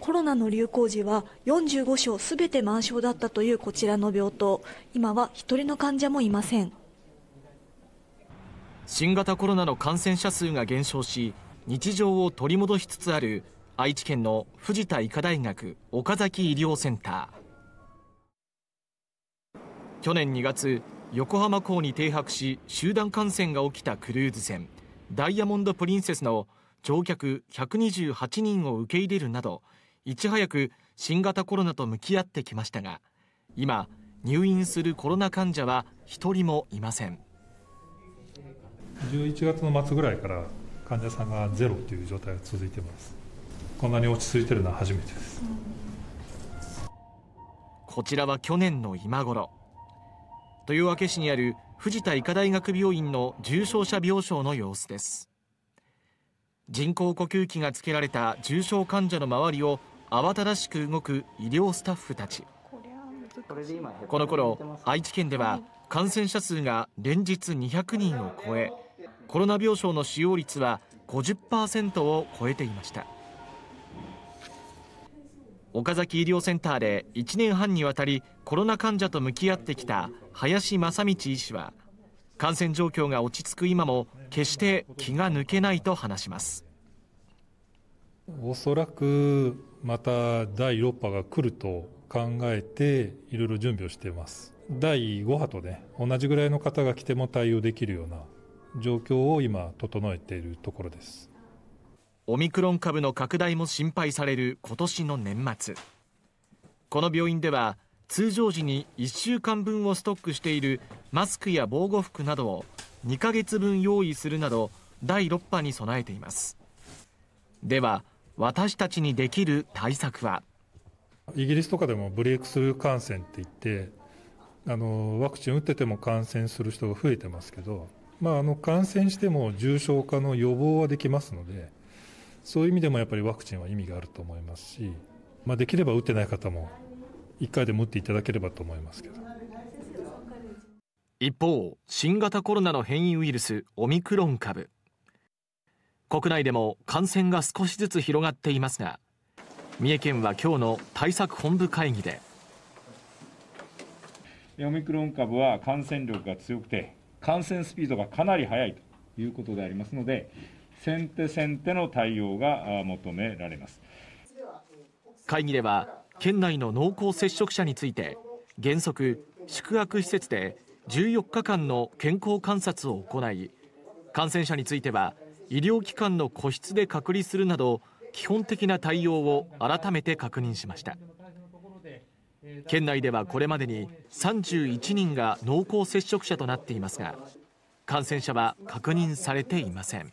コロナの流行時は45床すべて満床だったというこちらの病棟、今は1人の患者もいません新型コロナの感染者数が減少し、日常を取り戻しつつある愛知県の藤田医科大学岡崎医療センター。去年2月、横浜港に停泊し集団感染が起きたクルーズ船ダイヤモンド・プリンセスの乗客128人を受け入れるなどいち早く新型コロナと向き合ってきましたが今入院するコロナ患者は一人もいません11月の末ぐらいから患者さんがゼロという状態が続いてますこんなに落ち着いてるのは初めてです、こちらは去年の今頃豊明市にある藤田医科大学病院の重症者病床の様子です人工呼吸器がつけられた重症患者の周りを慌ただしく動く医療スタッフたちこの頃愛知県では感染者数が連日200人を超えコロナ病床の使用率は50%を超えていました岡崎医療センターで1年半にわたりコロナ患者と向き合ってきた林正道医師は感染状況が落ち着く今も決して気が抜けないと話しますおそらくまた第6波が来ると考えて、いろいろ準備をしています。第5波とね、同じぐらいの方が来ても対応できるような状況を今、整えているところです。オミクロン株の拡大も心配される今年の年末。この病院では、通常時に1週間分をストックしているマスクや防護服などを2ヶ月分用意するなど、第6波に備えています。では、私たちにできる対策はイギリスとかでもブレイクスルー感染っていってあのワクチン打ってても感染する人が増えてますけど、まあ、あの感染しても重症化の予防はできますのでそういう意味でもやっぱりワクチンは意味があると思いますし、まあ、できれば打ってない方も1回でも打っていただければと思いますけど一方新型コロナの変異ウイルスオミクロン株。国内でも感染が少しずつ広がっていますが三重県は今日の対策本部会議でオミクロン株は感染力が強くて感染スピードがかなり速いということでありますので先手先手の対応が求められます会議では県内の濃厚接触者について原則宿泊施設で14日間の健康観察を行い感染者については医療機関の個室で隔離するなど基本的な対応を改めて確認しました県内ではこれまでに31人が濃厚接触者となっていますが感染者は確認されていません